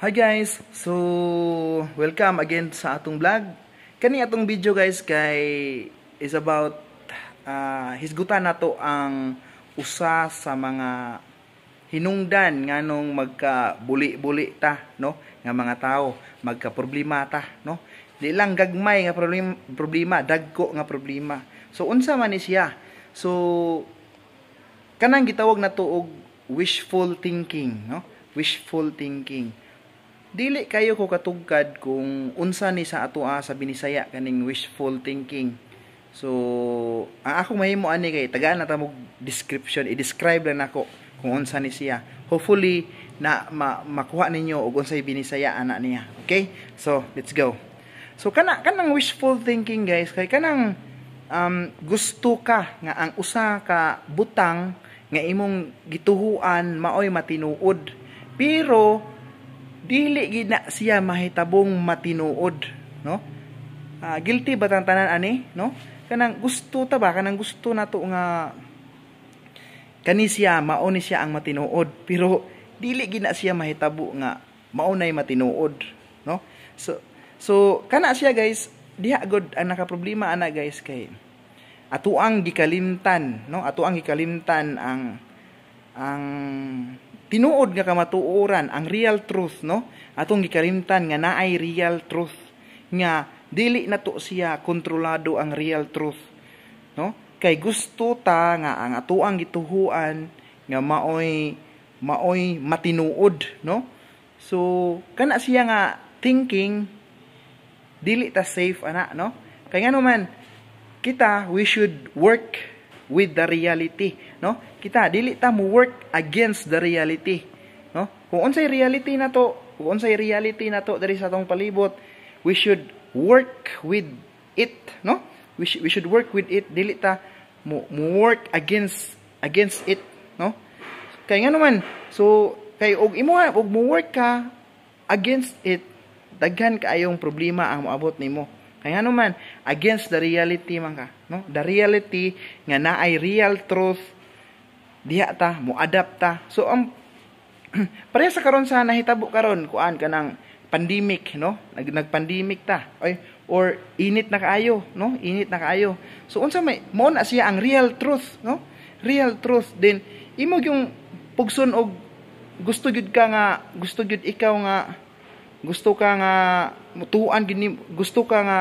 Hi guys! So, welcome again sa atong vlog. Kani atong video guys kay is about uh, hisgutan nato ang usa sa mga hinungdan nganong magka buli buli ta no nga mga tao magka-problema ta no di lang gagmay nga problema dagko nga problema so unsa man ni siya so kanang gitawag na to og wishful thinking no wishful thinking dili kayo ko katugkad kung unsa ni sa ato sa binisaya kaning wishful thinking so ang ako mahimo ani kay tagaan na tamog description i-describe lang ako kung unsa ni siya hopefully na ma makuha ninyo og unsay binisaya ana niya okay so let's go so kana kanang wishful thinking guys kay kanang um, gusto ka nga ang usa ka butang nga imong gituhuan maoy matinuod pero dili gina siya mahitabong matinuod no uh, guilty ba tang tanan ani no kanang gusto ta ba kanang gusto nato nga kani siya mao ni siya ang matinuod pero dili gina siya mahitabo nga maunay matinuod no so so kana siya guys diha god ang naka problema ana guys kay atuang gikalimtan no atuang gikalimtan ang ang tinuod nga kamatuoran ang real truth no atong gikalimtan nga naay real truth nga dili na to siya kontrolado ang real truth no kay gusto ta nga ang atuang gituhuan nga maoy maoy matinuod no so kana siya nga thinking dili ta safe ana no kay nganuman kita we should work with the reality, no? Kita dili ta mo work against the reality, no? Kung unsay reality na to, kung unsay reality na to diri sa atong palibot, we should work with it, no? We, sh- we should work with it dili ta mo, mo work against against it, no? Kay nga naman, so kay og imo og mo work ka against it, daghan ka ayong problema ang moabot nimo. Kaya naman, against the reality man ka. No? The reality nga na ay real truth, diha ta, mo adapt ta. So, ang pareha sa karon sa nahitabo karon kuan ka ng pandemic, no? Nag, nag-pandemic ta. Oy, or init na kaayo, no? Init na kaayo. So, unsa may, mo na siya ang real truth, no? Real truth. Then, imo yung pugsun og gusto gyud ka nga gusto gyud ikaw nga gusto ka nga mutuan gini gusto ka nga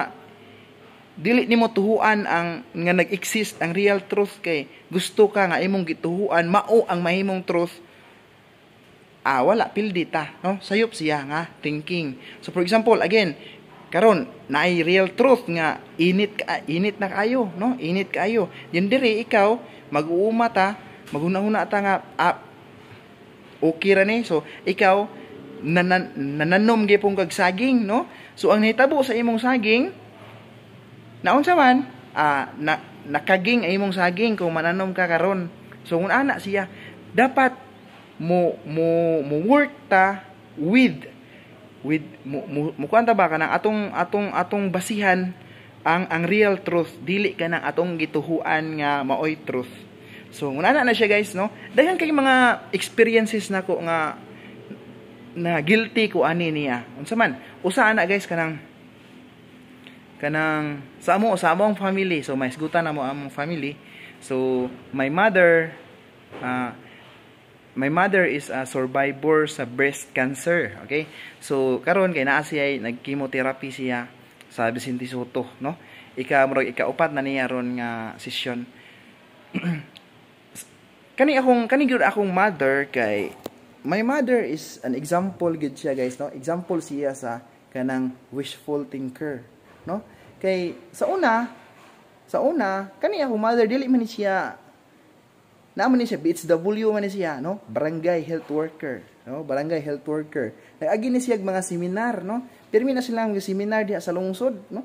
dili nimo tuhuan ang nga nag-exist ang real truth kay gusto ka nga imong gituhuan mao ang mahimong truth ah wala pildi ta no sayop siya nga thinking so for example again karon naay real truth nga init ka, init na kayo no init kayo yun diri ikaw mag-uuma ta maghunahuna ta nga ah, okay ra ni so ikaw nanan, nananom gyapon kag saging, no? So ang nahitabo sa imong saging naunsa man ah, na, nakaging ang imong saging kung mananom ka karon. So kung ana siya, dapat mo mo mo work ta with with mo mo, mo ta ba kana atong atong atong basihan ang ang real truth dili ka ng atong gituhuan nga maoy truth so una na na siya guys no daghan kay mga experiences nako nga na guilty ko ani niya. Unsa man, usa ana guys kanang kanang sa amo sa among family. So may sgutan na mo among family. So my mother uh, my mother is a survivor sa breast cancer, okay? So karon kay naa siya nag chemotherapy siya sa Vicente Soto, no? Ika murag ikaupat na niya ron nga session. kani akong kani gyud akong mother kay my mother is an example gid siya guys no example siya sa kanang wishful thinker no kay sa una sa una kaniya ako mother dili man siya na man siya BHW man siya no barangay health worker no barangay health worker nagagi ni siya mga seminar no pirmi na sila nga seminar diha sa lungsod no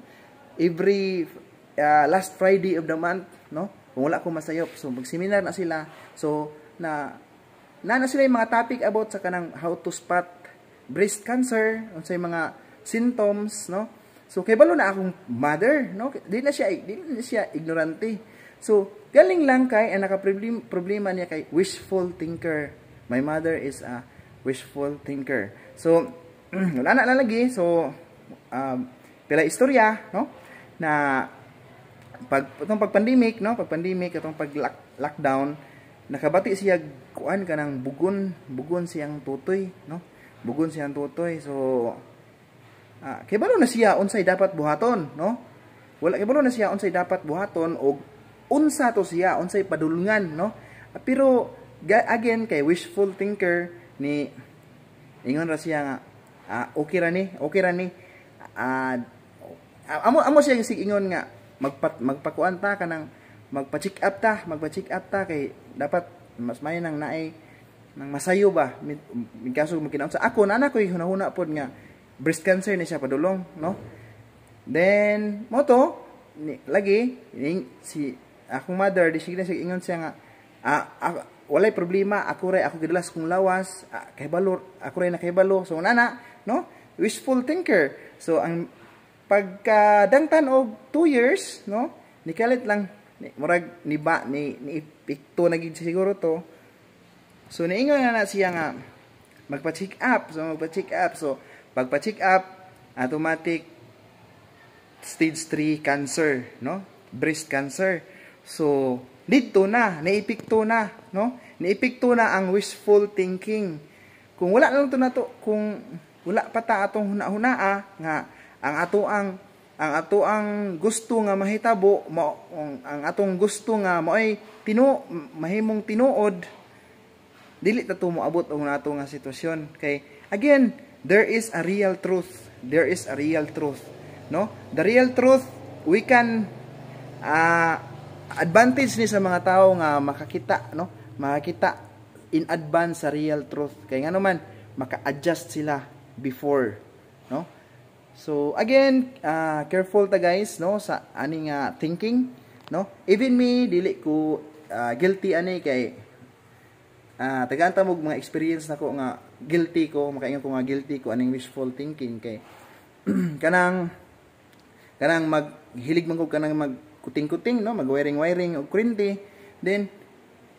every uh, last Friday of the month no wala ko masayop so mag seminar na sila so na na na sila yung mga topic about sa kanang how to spot breast cancer, sa mga symptoms, no? So, kay balo na akong mother, no? Di na siya, di na siya ignorante. So, galing lang kay, ang eh, nakaproblema problema niya kay wishful thinker. My mother is a wishful thinker. So, wala na lang lagi. So, um, pila istorya, no? Na, pag, itong pag-pandemic, no? Pag-pandemic, itong pag-lockdown, -lock nakabati siya kuan kanang bugon bugon siyang tutoy no bugon siyang tutoy so ah, kay balo na siya unsay dapat buhaton no wala kay balo na siya unsay dapat buhaton og unsa to siya unsay padulungan no ah, pero again kay wishful thinker ni ingon ra siya nga ah, okay ra ni okay ra ni ah, ah amo amo siya sig ingon nga magpat magpakuan ta kanang magpa-check up ta, magpa-check up ta kay dapat mas may nang naay nang masayo ba mid kaso makinaon sa ako na anak ko hunahuna pod nga breast cancer ni siya padulong no then moto ni, lagi ni, si akong mother di siya ingon siya nga ah, ah, walay problema ako ray ako gidalas kung lawas ah, kay balor ako ray nakahibalo so nana no wishful thinker so ang pagkadangtan og 2 years no nikalit lang murag ni ba ni, ni ipikto na gid siguro to so niingon na na siya nga magpa-check up so magpa-check up so pagpa-check up automatic stage 3 cancer no breast cancer so dito na naipikto na no naipikto na ang wishful thinking kung wala lang to na to kung wala pa ta atong huna-hunaa nga ang ato ang ang ato ang gusto nga mahitabo ma, ang atong gusto nga maoy tino mahimong tinuod dili ta to moabot ang nato nga sitwasyon kay again there is a real truth there is a real truth no the real truth we can uh, advantage ni sa mga tao nga makakita no makakita in advance sa real truth kay nga naman maka-adjust sila before no So again, uh, careful ta guys no sa aning uh, thinking no. Even me dili ko uh, guilty ani kay uh, taganta ta mo mga experience nako nga guilty ko, makaingon ko nga guilty ko aning wishful thinking kay kanang kanang maghilig man ko kanang magkuting-kuting no, magwiring-wiring og kurinti. Then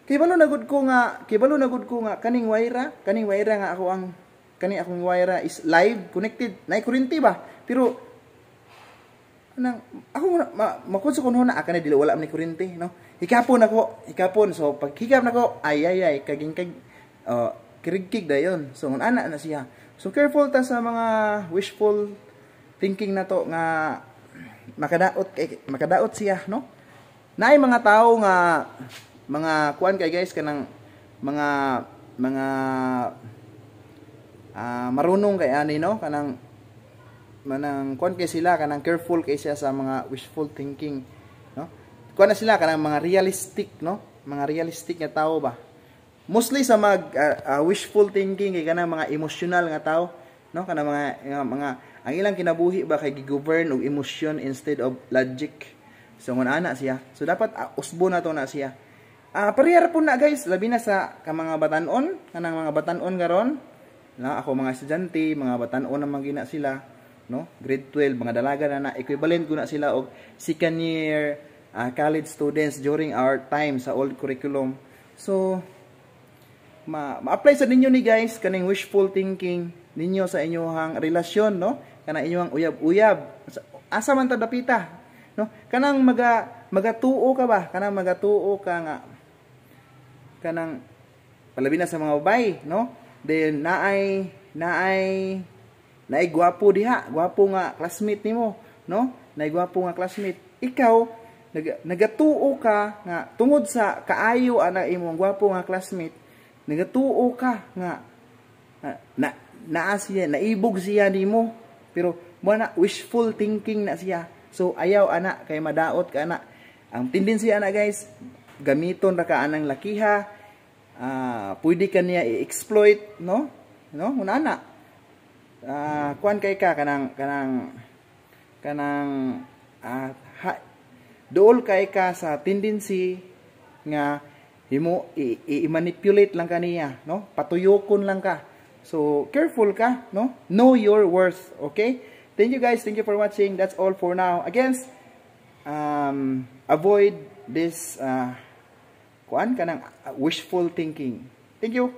kay balo nagud ko nga, kay balo nagud ko nga kaning wira, kaning wira nga ako ang kani akong wire is live connected na kurente ba pero nang ako ma, makon sa kuno na akani dili wala man ni kurente no hikapon ako hikapon so pag hikap nako ay ay ay kaging kag uh, kirigkig yon so ngun ana na siya so careful ta sa mga wishful thinking na to nga makadaot kay eh, makadaot siya no naay mga tao nga mga kuan kay guys kanang mga mga uh, marunong kay ani no kanang manang kon kay sila kanang careful kay siya sa mga wishful thinking no kuan na sila kanang mga realistic no mga realistic nga tao ba mostly sa mag uh, uh, wishful thinking kay kanang mga emotional nga tao no kanang mga nga, mga ang ilang kinabuhi ba kay gigovern og emotion instead of logic so ngon ana siya so dapat uh, usbo na to na siya Ah, uh, po na guys, labi na sa ka mga batanon, kanang mga batanon garon, na ako mga estudyante, mga batan-o na mga sila, no? Grade 12 mga dalaga na na equivalent guna sila og second year uh, college students during our time sa old curriculum. So ma-apply ma sa ninyo ni guys kaning wishful thinking ninyo sa inyong relasyon, no? Kana inyong uyab-uyab. Asa man ta dapita, no? Kanang maga magatuo ka ba? Kanang magatuo ka nga kanang palabi na sa mga babae, no? Then naay naay naay gwapo diha, gwapo nga classmate nimo, no? Naay gwapo nga classmate. Ikaw nag, nagatuo ka nga tungod sa kaayo ana imong gwapo nga classmate, nagatuo ka nga ah, na naa siya, naibog siya nimo. Pero mo na wishful thinking na siya. So ayaw anak kay madaot ka ana. Ang tendency ana guys, gamiton ra ka anang lakiha, ah, pwede ka niya i-exploit, no? No? una na Ah, kuan kay ka kanang kanang kanang ah, ha, dool kay ka sa tendency nga himo i-manipulate lang kaniya, no? Patuyokon lang ka. So, careful ka, no? Know your worth, okay? Thank you guys. Thank you for watching. That's all for now. Again, um, avoid this uh, kuan ka ng wishful thinking. Thank you.